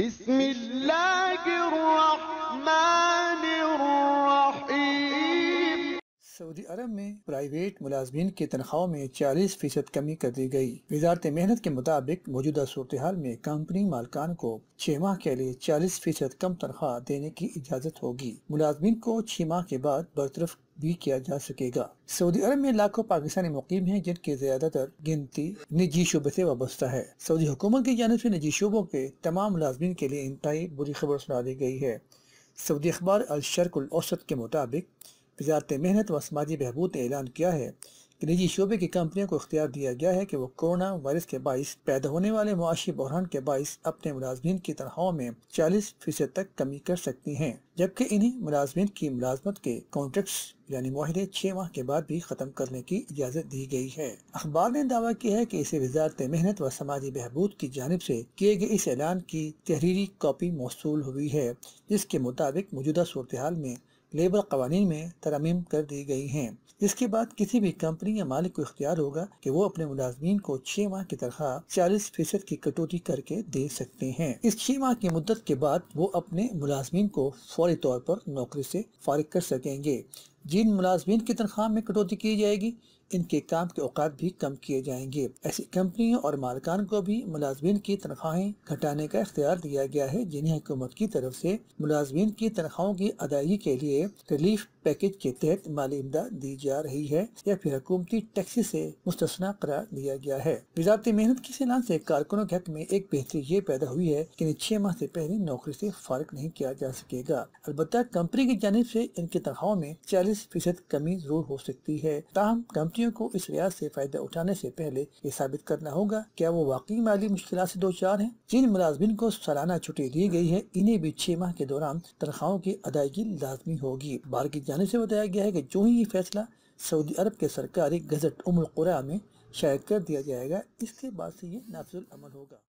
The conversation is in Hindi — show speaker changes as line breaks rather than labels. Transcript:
सऊदी अरब में प्राइवेट मुलाजमीन की तनख्वाहों में चालीस फीसद कमी कर दी गयी वजारत मेहनत के मुताबिक मौजूदा सूरत हाल में कंपनी मालकान को छह माह के लिए चालीस फीसद कम तनख्वाह देने की इजाज़त होगी मुलाजमीन को छह माह के बाद बरतरफ भी किया जा सकेगा सऊदी अरब में लाखों पाकिस्तानी मुकीम हैं जिनकी ज्यादातर गिनती निजी शोबे से वाबस्ता है सऊदी हुकूमत की जानब से निजी शोबों के तमाम लाजमीन के लिए इंतहाई बुरी खबर सुना दी गई है सऊदी अखबार अलशरकुल औसत के मुताबिक वजारत मेहनत व समाजी बहबूद ने ऐलान किया है कि निजी शोबे की कंपनियों को इख्तियार दिया गया है कि वो कोरोना वायरस के बायस पैदा होने वाले मुआशी बहरान के बायस अपने मुलाजमन की तनख्वाहों में चालीस फीसद तक कमी कर सकती हैं जबकि इन्हें मुलाजमन की मुलाजमत के कॉन्ट्रैक्ट यानी माहे छः माह के बाद भी ख़त्म करने की इजाज़त दी गई है अखबार ने दावा किया है कि इसे वजारत मेहनत व समाजी बहबूद की जानब ऐसी किए गए इस ऐलान की तहरीरी कापी मौसू हुई है जिसके मुताबिक मौजूदा सूरत हाल में लेबर कवानीन में तरमीम कर दी गई हैं इसके बाद किसी भी कंपनी या मालिक को इख्तियार होगा कि वो अपने मुलाजमीन को छह माह की तरह चालीस फीसद की कटौती करके दे सकते हैं इस छह माह की मुद्दत के बाद वो अपने मुलाजमीन को फौरी तौर पर नौकरी से फारिग कर सकेंगे जिन मुलाजमीन की तनख्वाह में कटौती की जाएगी इनके काम के अवकात भी कम किए जाएंगे ऐसी कंपनियों और मालकान को भी मुलाजमीन की तनख्वाहें घटाने का इख्तियार दिया गया है जिन्हें हुकूमत की तरफ से मुलाजमीन की तनख्वाहों की अदायगी के लिए रिलीफ पैकेज के तहत माली इमदाद दी जा रही है या फिर हुकूमती टैक्सी से मुस्तना करार दिया गया है वजारती मेहनत की सलाह से कारकुनों के हक में एक बेहतरी ये पैदा हुई है कि छह माह से पहले नौकरी से फारग नहीं किया जा सकेगा अलबत् कंपनी की जानब से इनकी तनख्वाहों में चालीस फीसद कमी जरूर हो सकती है ताहम कंपनियों को इस रियाज से फायदा उठाने से पहले ये साबित करना होगा क्या वो वाकई माली मुश्किल से दो चार है जिन मुलाजमिन को सालाना छुट्टी दी गई है इन्हें भी छह माह के दौरान तनख्वाहों की अदायगी लाजमी होगी बार की जानब से बताया गया है कि जो ही ये फैसला सऊदी अरब के सरकारी गजट उमर में शायद कर दिया जाएगा इसके बाद से ये नाफिजुल अमल होगा